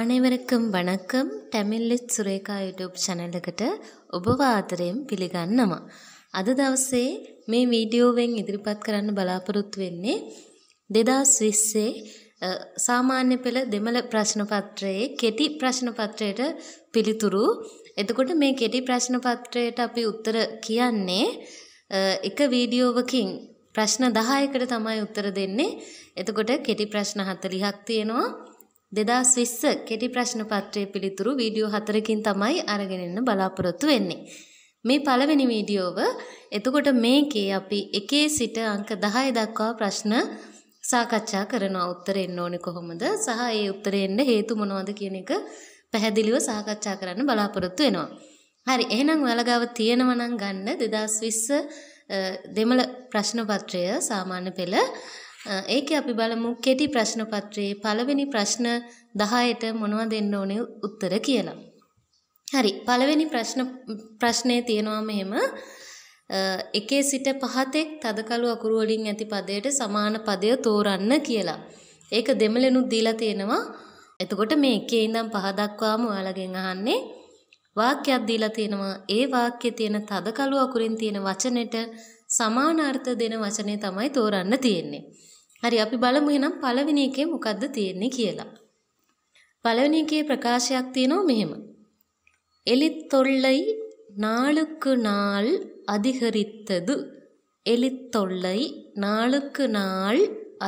අනෙවරක්කම් වණක්කම් ටැමිල්ලිත් සුරේකා YouTube channel එකට ඔබව ආදරයෙන් පිළිගන්නවා. අද දවසේ මේ වීඩියෝවෙන් ඉදිරිපත් කරන්න බලාපොරොත්තු වෙන්නේ 2020 සාමාන්‍ය පෙළ දෙමළ ප්‍රශ්න පත්‍රයේ කෙටි ප්‍රශ්න පත්‍රයට පිළිතුරු. එතකොට මේ කෙටි ප්‍රශ්න පත්‍රයට අපි උත්තර කියන්නේ එක වීඩියෝවකින් ප්‍රශ්න 10කට තමයි උත්තර දෙන්නේ. එතකොට කෙටි ප්‍රශ්න 40ක් තියෙනවා. දෙදස් විස්ස කෙටි ප්‍රශ්න පත්‍රය පිළිතුරු වීඩියෝ හතරකින් තමයි අරගෙනන්න බලාපොරොත්තු වෙන්නේ. මේ පළවෙනි වීඩියෝව එතකොට මේකේ අපි එකේ සිට අංක දහය දක්වා ප්‍රශ්න සාකච්ඡා කරනවා උත්තර එන්න ඕනේ කොහොමද සහ ඒ උත්තර එන්න හේතු මොනවද කියන එක පැහැදිලිව සාකච්ඡා කරන්න බලාපොරොත්තු වෙනවා. හරි එහෙනම් ඔයාලා ගාව තියෙනවා නම් ගන්න 2020 දෙමළ ප්‍රශ්න පත්‍රය සාමාන්‍ය පෙළ ඒක අපි බලමු කෙටි ප්‍රශ්න පත්‍රයේ පළවෙනි ප්‍රශ්න 10ට මොනවද දෙන්න ඕනේ උත්තර කියලා. හරි පළවෙනි ප්‍රශ්න ප්‍රශ්නේ තියෙනවා මෙහෙම එකේ සිට පහතෙක් තදකළු අකුරු වලින් ඇති පදයට සමාන පදය තෝරන්න කියලා. ඒක දෙමළෙනුත් දීලා තියෙනවා. එතකොට මේ එකේ ඉඳන් පහ දක්වාම ඔයාලගෙන් අහන්නේ වාක්‍යයක් දීලා තියෙනවා. ඒ වාක්‍යයේ තියෙන තදකළු අකුරින් තියෙන වචනෙට සමාන අර්ථ දෙන වචනේ තමයි තෝරන්න තියෙන්නේ. හරි අපි බලමු එහෙනම් පළවෙනි එකේ මොකද්ද තියෙන්නේ කියලා. පළවෙනි එකේ ප්‍රකාශයක් තියෙනවා මෙහෙම. එලිත් தொல்லை நாளுக்கு நாள் அதிகரித்தது. එලිත් தொல்லை நாளுக்கு நாள்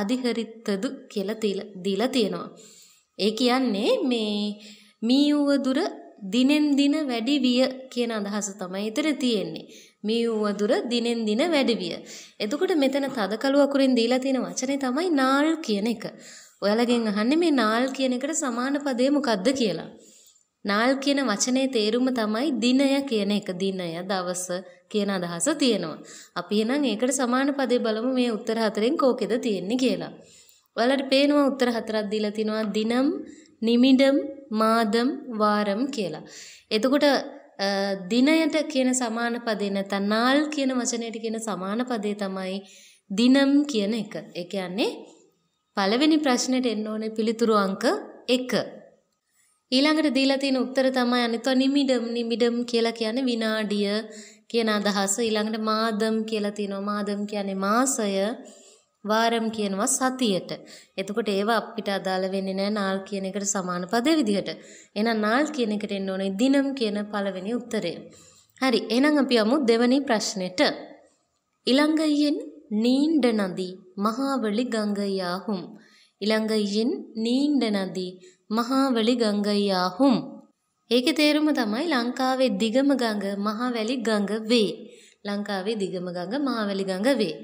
அதிகரித்தது කියලා දීලා තියෙනවා. ඒ කියන්නේ මේ මීයුව දුර දිනෙන් දින වැඩි විය කියන අදහස තමයි ඉතින් තියෙන්නේ. මේ වුවදුර දිනෙන් දින වැඩි විය. එතකොට මෙතන තදකළු අකුරින් දීලා තියෙන වචනේ තමයි නාල් කියන එක. ඔයාලගෙන් අහන්නේ මේ නාල් කියන එකට සමාන පදේ මොකද්ද කියලා. නාල් කියන වචනේ තේරුම තමයි දිනය කියන එක දිනය දවස කියන අදහස තියෙනවා. අපි එහෙනම් ඒකට සමාන පදේ බලමු මේ උත්තර හතරෙන් කෝකෙද තියෙන්නේ කියලා. ඔයාලට පේනවා උත්තර හතරක් දීලා තිනවා දිනම්, නිමිඩම්, මාදම්, වාරම් කියලා. එතකොට දිනයට කියන සමාන පදේ නැත්නම් නාල් කියන වචනයට කියන සමාන පදේ තමයි දිනම් කියන එක. ඒ කියන්නේ පළවෙනි ප්‍රශ්නෙට එන්න ඕනේ පිළිතුරු අංක 1. ඊළඟට දීලා තියෙන උත්තර තමයි අනිතව නිමිඩම් නිමිඩම් කියලා කියන්නේ විනාඩිය කියන අදහස. ඊළඟට මාදම් කියලා තියෙනවා. මාදම් කියන්නේ මාසය. වාරම් කියනවා සතියට. එතකොට ඒවා අපිට අදාළ වෙන්නේ නැහැ නාල් කියන එකට සමාන පදේ විදිහට. එහෙනම් නාල් කියන එකට එන්න ඕනේ දිනම් කියන පළවෙනි උත්තරය. හරි. එහෙනම් අපි යමු දෙවෙනි ප්‍රශ්නෙට. ඉලංගයියෙන් நீண்ட நதி மகாவலி கங்கையாகும். இலங்கையின் நீண்ட நதி மகாවලි ගංගයියාහුම්. ඒකේ තේරුම තමයි ලංකාවේ දිගම ගඟ මහවැලි ගඟ වේ. ලංකාවේ දිගම ගඟ මහවැලි ගඟ වේ.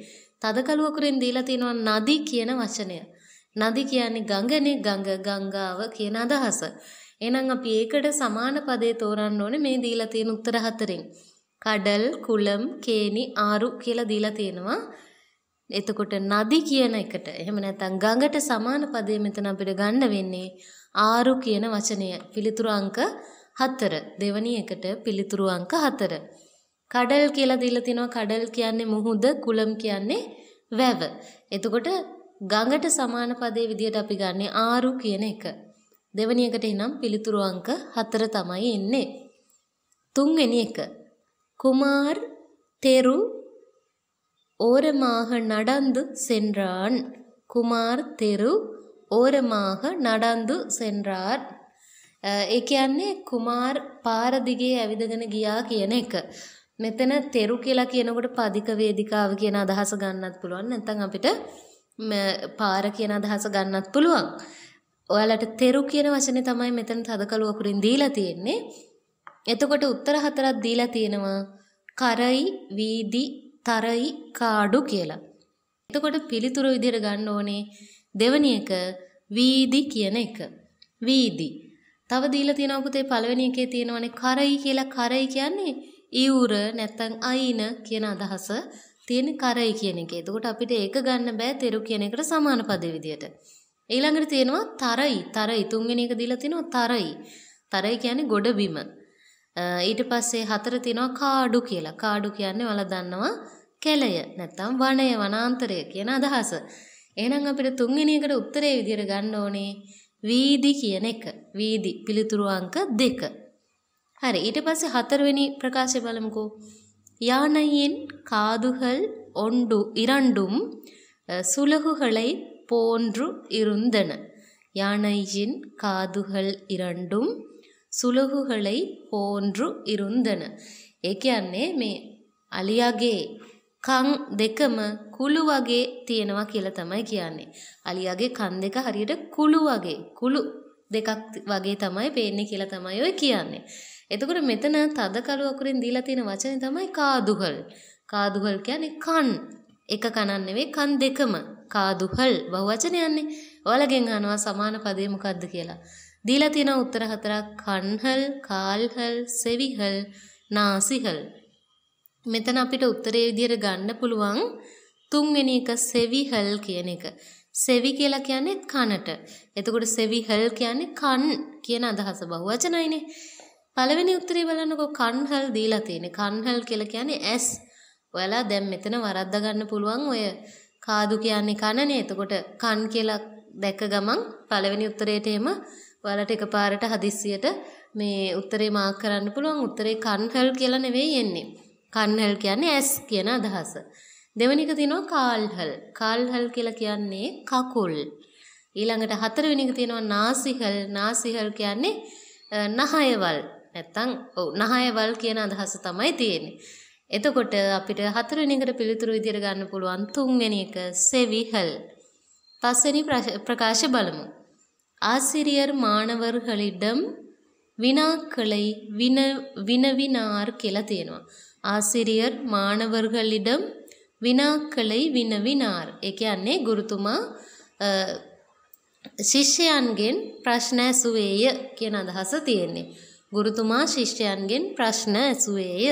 තද කලුවකුරෙන් දීලා තියෙනවා නදී කියන වචනය. නදී කියන්නේ ගඟනේ ගඟ ගංගාව කියන අදහස. එහෙනම් අපි ඒකට සමාන පදේ තෝරන්න ඕනේ මේ දීලා තියෙන උත්තර හතරෙන්. කඩල්, කුලම්, කේනි, ආරු කියලා දීලා තියෙනවා. එතකොට නදී කියන එකට එහෙම නැත්නම් ගඟට සමාන පදේ මෙතන අපිට ගන්න වෙන්නේ ආරු කියන වචනය. පිළිතුරු අංක 4. දෙවැනි එකට පිළිතුරු අංක 4. කඩල් කියලා දීලා තිනවා කඩල් කියන්නේ මුහුද කුලම් කියන්නේ වැව. එතකොට ගඟට සමාන පදේ විදියට අපි ගන්නේ ආරු කියන එක. දෙවෙනි එකට එනම් පිළිතුරු අංක 4 තමයි එන්නේ. තුන්වෙනි එක. කුමාර් තෙරු ஓரமாக நடந்து சென்றான் කුමාර් තෙරු ඕරමාහ නඩන්දු සෙන්රාර් ඒ කියන්නේ කුමාර් පාර දිගේ ඇවිදගෙන ගියා කියන එක. මෙතන තෙරු කියලා කියනකොට පදික වේදිකාව කියන අදහස ගන්නත් පුළුවන්. නැත්නම් අපිට පාර කියන අදහස ගන්නත් පුළුවන්. ඔයාලට තෙරු කියන වචනේ තමයි මෙතන තදකළු අකුරින් දීලා තියෙන්නේ. එතකොට උත්තර හතරක් දීලා තියෙනවා. කරයි, වීදි, තරයි, කාඩු කියලා. එතකොට පිළිතුරු විදිහට ගන්න ඕනේ දෙවැනි එක වීදි කියන එක. වීදි. තව දීලා තියෙනවා පුතේ පළවෙනි එකේ තියෙනවනේ කරයි කියලා කරයි කියන්නේ ඊවුර නැත්තම් අයින කියන අදහස තියෙන කරයි කියන එක. එතකොට අපිට ඒක ගන්න බෑ තෙරු කියන එකට සමාන පද විදියට. ඊළඟට තියෙනවා තරයි. තරයි තුන්වෙනි එක දීලා තිනවා තරයි. තරයි කියන්නේ ගොඩ බිම. ඊට පස්සේ හතර තියෙනවා කාඩු කියලා. කාඩු කියන්නේ ඔයාලා දන්නවා කැලය නැත්තම් වනය වනාන්තරය කියන අදහස. එහෙනම් අපිට තුන්වෙනි එකට උත්තරේ විදියට ගන්න ඕනේ වීදි කියන එක. වීදි පිළිතුරු අංක 2. හරි ඊට පස්සේ හතරවෙනි ප්‍රකාශය බලමුකෝ. யானையின் காதுகள் ஒன்று இரண்டும் சுலகுகளை போன்று இருந்தன. யானையின் காதுகள் இரண்டும் සුලහුහලයි පෝන්ඩ්රු ඉරුන්දන. ඒ කියන්නේ මේ අලියාගේ කන් දෙකම කුළු වගේ තියෙනවා කියලා තමයි කියන්නේ. අලියාගේ කන් දෙක හරියට කුළු වගේ කුළු දෙකක් වගේ තමයි පේන්නේ කියලා තමයි ඔය කියන්නේ. එතකොට මෙතන තදකළු අකුරෙන් දීලා තියෙන වචනේ තමයි කාදුහල්. කාදුහල් කියන්නේ කන්. එක කනක් නෙවෙයි කන් දෙකම. කාදුහල් බහුවචන යන්නේ. ඔයාලගෙන් අහනවා සමාන පදේ මොකද්ද කියලා. දීලා තියෙන උත්තර හතරක් කන්හල්, කාල්හල්, සෙවිහල්, නාසිහල්. මෙතන අපිට උත්තරේ විදිහට ගන්න පුළුවන් තුන්වෙනි එක සෙවිහල් කියන එක. සෙවි කියලා කියන්නේ කනට. එතකොට සෙවිහල් කියන්නේ කන් කියන අදහස බහුවචනයිනේ. පළවෙනි උත්තරේ බලන්නකෝ කන්හල් දීලා තියෙන්නේ. කන්හල් කියලා කියන්නේ ඇස්. ඔයාලා දැන් මෙතන වරද්දා ගන්න පුළුවන් ඔය කාදු කියන්නේ කනනේ. එතකොට කන් කියලා දැක ගමන් පළවෙනි උත්තරේට එම ඔයාලට එකපාරට හදිස්සියට මේ උත්තරේ මාක් කරන්න පුළුවන් උත්තරේ කන්හල් කියලා නෙවෙයි එන්නේ. කන්හල් කියන්නේ ඇස් කියන අදහස. දෙවෙනික තියෙනවා කාල්හල්. කාල්හල් කියලා කියන්නේ කකුල්. ඊළඟට හතරවෙනි එක තියෙනවා නාසිහල්. නාසිහල් කියන්නේ නහයවල්. නැත්තම් ඔව් නහයවල් කියන අදහස තමයි තියෙන්නේ. එතකොට අපිට හතරවෙනි එකට පිළිතුරු විදියට ගන්න පුළුවන් තුන්වෙනි එක සෙවිහල්. පස්වෙනි ප්‍රකාශ බලමු. ආසිරියර් මානවර්களிடம் வினாக்களை வின வினவினார் කියලා තියෙනවා. ආසිරියර් மாணவர்களிடம் வினாக்களை வினவினார். ඒ කියන්නේ ගුරුතුමා ශිෂ්‍යයන්ගෙන් ප්‍රශ්න ඇසුවේය කියන අදහස තියෙන්නේ. ගුරුතුමා ශිෂ්‍යයන්ගෙන් ප්‍රශ්න ඇසුවේය.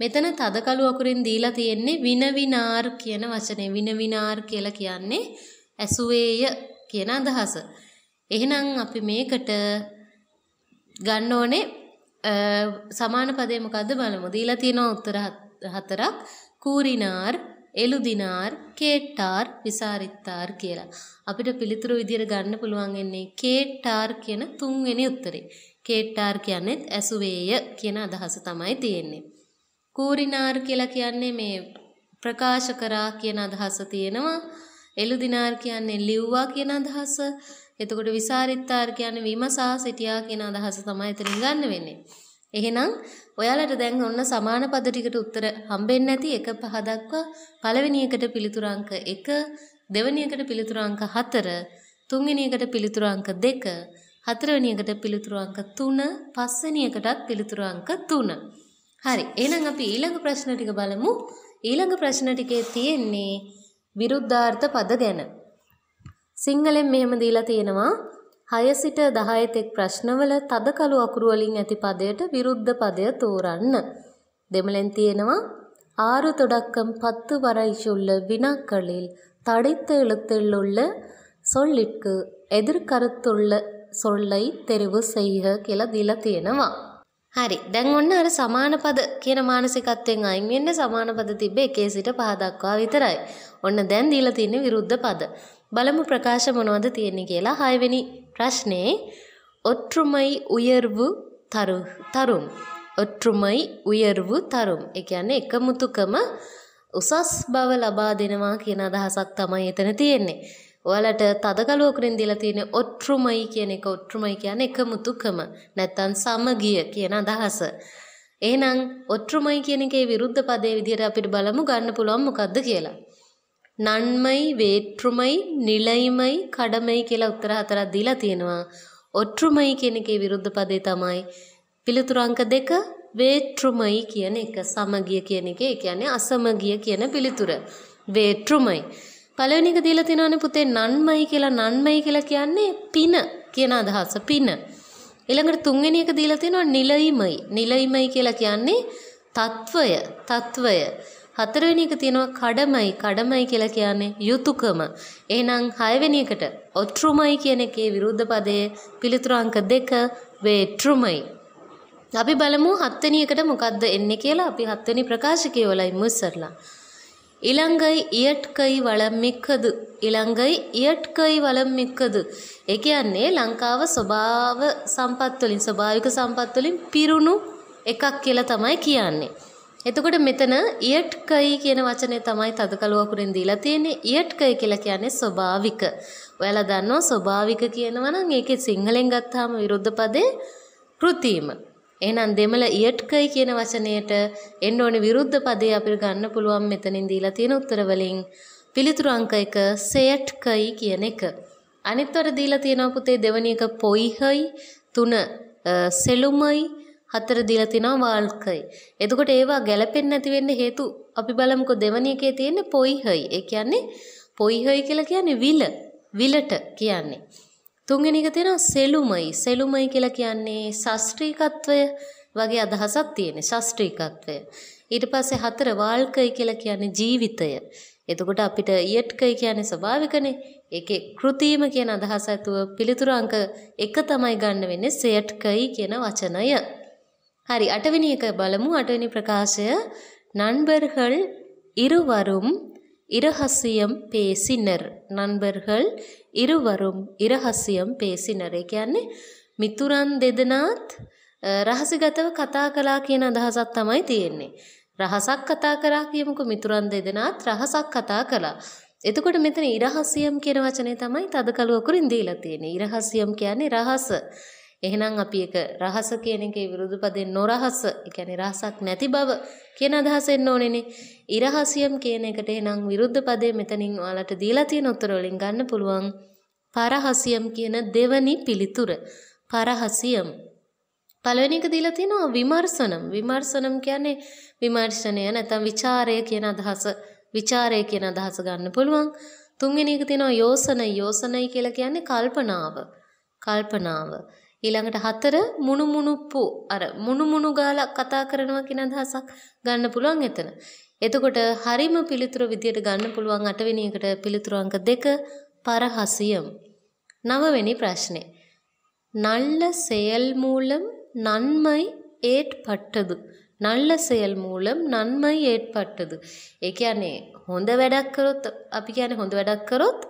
මෙතන තදකළු අකුරින් දීලා තියෙන්නේ විනවිනාර් කියන වචනේ. විනවිනාර් කියලා කියන්නේ ඇසුවේය කියන අදහස. එහෙනම් අපි මේකට ගන්න ඕනේ සමාන පදේ මොකද්ද බලමු. දීලා තියෙනවා උත්තර හතරක්. කූරිනාර්, එළුදිනාර්, කේට්ටාර්, විසාරිත්තාර් කියලා. අපිට පිළිතුරු විදියට ගන්න පුළුවන් වෙන්නේ කේට්ටාර් කියන තුන්වෙනි උත්තරේ. කේට්ටාර් කියන්නේත් ඇසුවේය කියන අදහස තමයි තියෙන්නේ. කූරිනාර් කියලා කියන්නේ මේ ප්‍රකාශ කරා කියන අදහස තියෙනවා. එළුදිනාර් කියන්නේ ලිව්වා කියන අදහස. එතකොට විසාරිත්තාර් කියන්නේ විමසා සිටියා කියන අදහස තමයි එතනින් ගන්න වෙන්නේ. එහෙනම් ඔයාලට දැන් ඔන්න සමාන පද ටිකට උත්තර හම්බෙන්නේ නැති එක පහ දක්වා පළවෙනි එකට පිළිතුරු අංක 1 දෙවෙනි එකට පිළිතුරු අංක 4 තුන්වෙනි එකට පිළිතුරු අංක 2 හතරවෙනි එකට පිළිතුරු අංක 3, පස්වෙනි එකටත් පිළිතුරු අංක 3. හරි. එහෙනම් අපි ඊළඟ ප්‍රශ්න ටික බලමු. ඊළඟ ප්‍රශ්න ටිකේ තියෙන්නේ විරුද්ධාර්ථ පද ගැන. සිංහලෙන් මෙහෙම දීලා තියෙනවා හය සිට දහය තෙක් ප්‍රශ්නවල තද කළු අකුරු වලින් ඇති පදයට විරුද්ධ පදය තෝරන්න. දෙමළෙන් තියෙනවා ஆறு தொடக்கம் பத்து வரையுள்ள வினாக்களில் தடைத்த எழுத்தில் உள்ள சொல்லிற்கு எதிர்கருத்துள்ள சொல்லை தெரிவு செய்க කියලා දීලා තියෙනවා. හරි දැන් ඔන්න අර සමානපද කියන මානසිකත්වයෙන් අයින් වෙන්න සමානපද තිබ්බේ එකේ සිට පහ දක්වා විතරයි. ඔන්න දැන් දීලා තියෙන විරුද්ධ පද. බලමු ප්‍රකාශ මොනවද තියෙන්නේ කියලා හයවෙනි ප්‍රශ්නේ ඔට්ටුමයි උයර්වු තරු තරුම් ඔට්ටුමයි උයර්වු තරුම්. ඒ කියන්නේ එකමුතුකම උසස් බව ලබා දෙනවා කියන අදහසක් තමයි එතන තියෙන්නේ. ඔයාලට තදගලුවකරින් දීලා තියෙන ඔට්ටුමයි කියන එක ඔට්ටුමයි කියන්නේ එකමුතුකම නැත්තම් සමගිය කියන අදහස. එහෙනම් ඔට්ටුමයි කියන එකේ විරුද්ධ පදේ විදිහට අපිට බලමු ගන්න පුළුවන් මොකද්ද කියලා. නන්මයි, වේට්ටුමයි, නිලයිමයි, කඩමයි කියලා උත්තර හතරක් දීලා තියෙනවා. ඔට්ටුමයි කියන එකේ විරුද්ධ පදේ තමයි පිළිතුරු අංක දෙක වේට්ටුමයි කියන එක සමගිය කියන එකේ කියන්නේ අසමගිය කියන පිළිතුර. වේට්ටුමයි පළවෙනි එක දීලා තිනවනේ පුතේ නන්මයි කියලා නන්මයි කියලා කියන්නේ පින කියන අදහස පින. ඊළඟට තුන්වෙනි එක දීලා තිනවා නිලයිමයි. නිලයිමයි කියලා කියන්නේ తත්වය తත්වය. හතරවෙනි එක තියෙනවා කඩමයි කඩමයි කියලා කියන්නේ යුතුයකම. එහෙනම් හයවෙනි එකට ඔත්‍රුමයි කියන එකේ විරුද්ධ පදයේ පිළිතුරු අංක දෙක වේට්‍රුමයි. අපි බලමු හත්වෙනි එකට මොකද්ද එන්නේ කියලා අපි හත්වෙනි ප්‍රකාශකය වලයි මුස්සරලා. இலங்கை இயற்கை වලම් මික්කදු. ඉලංගයි ඉයට්කයි වලම් මික්කදු. ඒ කියන්නේ ලංකාව ස්වභාව සම්පත් වලින් ස්වභාවික සම්පත් වලින් පිරුණු එකක් කියලා තමයි කියන්නේ. එතකොට මෙතන ඉයට්කයි කියන වචනේ තමයි තදකළු අකුරෙන් දීලා තියෙන්නේ. ඉයට්කයි කියලා කියන්නේ ස්වභාවික. ඔයාලා දන්නවා ස්වභාවික කියනවා නම් ඒකේ සිංහලෙන් ගත්තාම විරුද්ධ පදේ කෘතිම. එහෙනම් දෙමළ ඉයට්කයි කියන වචනයට එන්න ඕනේ විරුද්ධ පදේ අපිට ගන්න පුළුවන් මෙතනින් දීලා තියෙන උත්තර වලින් පිළිතුරු අංක 1 සෙයට්කයි කියන එක. අනිත්වර දීලා තියෙනවා පුතේ දෙවැනි එක පොයිහයි තුන සෙලුමයි හතර දීලා තිනවා වාල්කයි. එතකොට ඒවා ගැලපෙන්නේ නැති වෙන්න හේතු අපි බලමුකෝ දෙවැනි එකේ තියෙන්නේ පොයිහයි. ඒ කියන්නේ පොයිහයි කියලා කියන්නේ විල. විලට කියන්නේ. තුන්වෙනි එක තියෙනවා සෙලුමයි. සෙලුමයි කියලා කියන්නේ ශාස්ත්‍රීයකත්වය වගේ අදහසක් තියෙන ශාස්ත්‍රීයකත්වය. ඊට පස්සේ හතර වාල්කයි කියලා කියන්නේ ජීවිතය. එතකොට අපිට යෙට්කයි කියන්නේ ස්වභාවිකනේ. ඒකේ කෘතිම කියන අදහස ඇතුව පිළිතුරු අංක 1 තමයි ගන්න වෙන්නේ සෙයට්කයි කියන වචනය. හරි අටවෙනි එක බලමු අටවෙනි ප්‍රකාශය නන්බර්හල් ඉරුවරුම් இரகசியம் பேசினர் நண்பர்கள் இருவரும் ඉරහසියම් පේසිනර. ඒ කියන්නේ මිතුරන් දෙදෙනාත් රහසිගතව කතා කළා කියන අදහසක් තමයි තියෙන්නේ. රහසක් කතා කරා කියමුකෝ මිතුරන් දෙදෙනාත් රහසක් කතා කළා. එතකොට මෙතන ඉරහසියම් කියන වචනේ තමයි තදකලු අකුරින් දීලා තියෙන්නේ. ඉරහසියම් කියන්නේ රහස. එහෙනම් අපි එක රහස කියන එකේ විරුද්ධ පදේ නොරහස, ඒ කියන්නේ රහසක් නැති බව කියන අදහසෙන්න ඕනේනේ. ඉරහසියම් කියන එකට එහෙනම් විරුද්ධ පදේ මෙතනින් ඔයාලට දීලා තියෙන උත්තර වලින් ගන්න පුළුවන්. පරහසියම් කියන දෙවනි පිළිතුර. පරහසියම් පළවෙනි එක දීලා තිනවා විමර්ශනම්. විමර්ශනම් කියන්නේ විමර්ශනය නැත්නම් ਵਿਚාරය කියන අදහස. ਵਿਚාරය කියන අදහස ගන්න පුළුවන්. තුන්වෙනි එක තිනවා යෝසන. යෝසනයි කියලා කියන්නේ කල්පනාව. කල්පනාව. ඊළඟට හතර මුණුමුණුප්පු අර මුණුමුණු ගාලා කතා කරනවා කියන අදහසක් ගන්න පුළුවන් එතන. එතකොට හරිම පිළිතුර විදියට ගන්න පුළුවන් අටවෙනි එකට පිළිතුරු අංක 2 පරහසියම්. නවවෙනි ප්‍රශ්නේ. நல்ல செயல் மூலம் நன்மை ஏற்பட்டது. நல்ல செயல் மூலம் நன்மை ஏற்பட்டது. ඒ කියන්නේ හොඳ වැඩක් කරොත් අපි කියන්නේ හොඳ වැඩක් කරොත්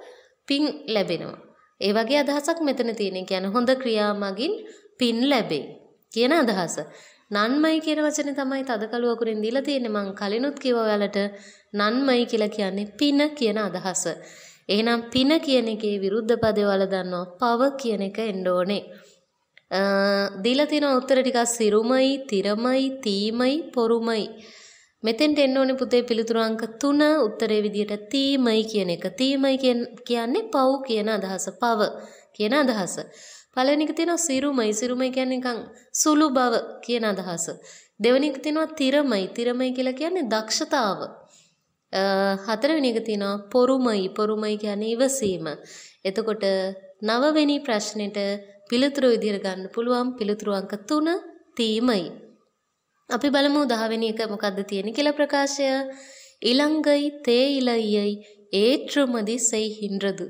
පින් ලැබෙනවා. ඒ වගේ අදහසක් මෙතන තියෙන. කියන්නේ හොඳ ක්‍රියා මගින් පින් ලැබේ කියන අදහස. නන්මයි කියන වචනේ තමයි තදකළු අකුරින් දීලා තියෙන්නේ. මං කලිනුත් කිව්වා ඔයාලට නන්මයි කියලා කියන්නේ පින කියන අදහස. එහෙනම් පින කියන එකේ විරුද්ධ පදේ ඔයාලා දන්නවා පව කියන එක එන්න ඕනේ. දීලා තියෙන උත්තර ටිකක් සිරුමයි, තිරමයි, තීමයි, පොරුමයි මෙතෙන්ට එන්න ඕනේ පුතේ පිළිතුරු අංක 3 උත්තරේ විදියට තීමයි කියන එක. තීමයි කියන්නේ පව් කියන අදහස. පව කියන අදහස. පළවෙනි එක තියෙනවා සිරුමයි. සිරුමයි කියන්නේ නිකන් සුළු බව කියන අදහස. දෙවෙනි එක තියෙනවා තිරමයි. තිරමයි කියලා කියන්නේ දක්ෂතාව. හතරවෙනි එක තියෙනවා පොරුමයි. පොරුමයි කියන්නේ ඉවසීම. එතකොට නවවෙනි ප්‍රශ්නෙට පිළිතුරු විදියට ගන්න පුළුවන් පිළිතුරු අංක 3 තීමයි. අපි බලමු දහවෙනි එක මොකක්ද තියෙන කියලා ප්‍රකාශය. இலங்கை தேயிலையை ஏற்றுமதி செய்கின்றது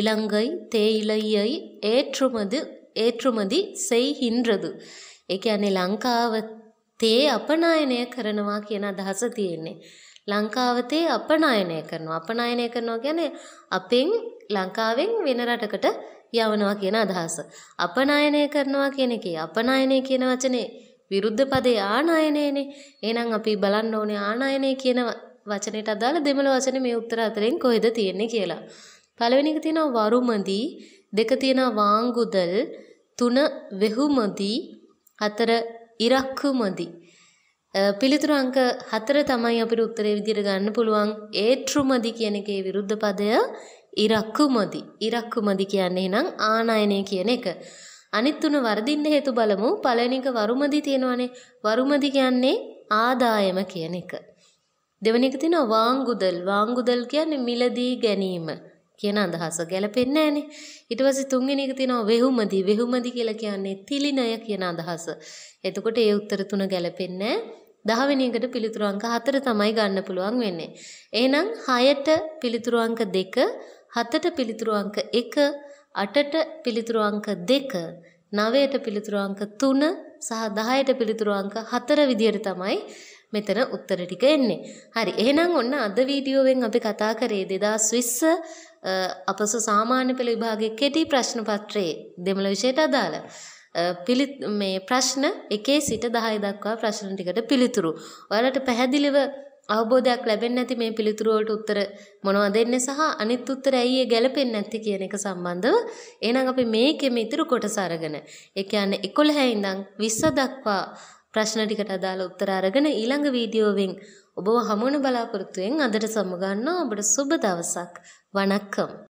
இலங்கை தேயிலையை ஏற்றுமதி ஏற்றுமதி செய்கின்றது ඒ කියන්නේ ලංකාව තේ අපනයනය කරනවා කියන අදහස තියෙන්නේ. ලංකාව තේ අපනයනය කරනවා. අපනයනය කරනවා කියන්නේ අපෙන් ලංකාවෙන් වෙන රටකට යවනවා කියන අදහස. අපනයනය කරනවා කියන එකේ අපනයනය කියන වචනේ විරුද්ධ පදේ ආනයනයනේ. එහෙනම් අපි බලන්න ඕනේ ආනයනය කියන වචනයට අදාළ දෙමළ වචනේ මේ උත්තර අතරින් කොහෙද තියෙන්නේ කියලා. පළවෙනි එක තියෙනවා වරුමදි, දෙක තියෙනවා වාංගුදල්, තුන වෙහුමදි, හතර ඉරක්කුමදි. පිළිතුරු අංක 4 තමයි අපිට උත්තරේ විදිහට ගන්න පුළුවන්. ඒත්‍රුමදි කියන එකේ විරුද්ධ පදය ඉරක්කුමදි. ඉරක්කුමදි කියන්නේ එහෙනම් ආනයනය කියන එක. අනිත් තුන වරදින්න හේතු බලමු. පළවෙනි එක වරුමදි තියෙනවානේ. වරුමදි කියන්නේ ආදායම කියන එක. දෙවෙනි එක තියෙනවා වාංගුදල්. වාංගුදල් කියන්නේ මිලදී ගැනීම කියන අදහස ගැලපෙන්නේ නැහනේ. ඊට පස්සේ තුන්වෙනි එක තියෙනවා වෙහුමදි. වෙහුමදි කියලා කියන්නේ තිලිනය කියන අදහස. එතකොට ඒ උත්තර තුන ගැලපෙන්නේ නැහැ. දහවෙනි එකට පිළිතුරු අංක 4 තමයි ගන්න පුළුවන් වෙන්නේ. එහෙනම් 6ට පිළිතුරු අංක 2, 7ට පිළිතුරු අංක 1 අටට පිළිතුරු අංක දෙක නවයට පිළිතුරු අංක තුන සහ දහයට පිළිතුරු අංක හතර විදියට තමයි මෙතන උත්තර ටික එන්නේ. හරි එහෙනම් ඔන්න අද වීඩියෝවෙන් අපි කතා කරේ 2020 අපස සාමාන්‍ය පෙළ විභාගයේ කෙටි ප්‍රශ්න පත්‍රයේ දෙමළ විෂයට අදාළ පිළි මේ ප්‍රශ්න එකේ සිට 10 දක්වා ප්‍රශ්න ටිකට පිළිතුරු. ඔයාලට පැහැදිලිව අවබෝධයක් ලැබෙන්නේ නැති මේ පිළිතුර වලට උත්තර මොනවද දෙන්නේ සහ අනිත් උත්තර ඇයි ඒ ගැලපෙන්නේ නැත්තේ කියන එක සම්බන්ධව එහෙනම් අපි මේකෙම ඉතුරු කොටස අරගෙන ඒ කියන්නේ 11 ඉඳන් 20 දක්වා ප්‍රශ්න ටිකට අදාළ උත්තර අරගෙන ඊළඟ වීඩියෝවෙන් ඔබව හමුවන බලාපොරොත්තුෙන් අදට සමුගන්නවා ඔබට සුබ දවසක් වණක්කම්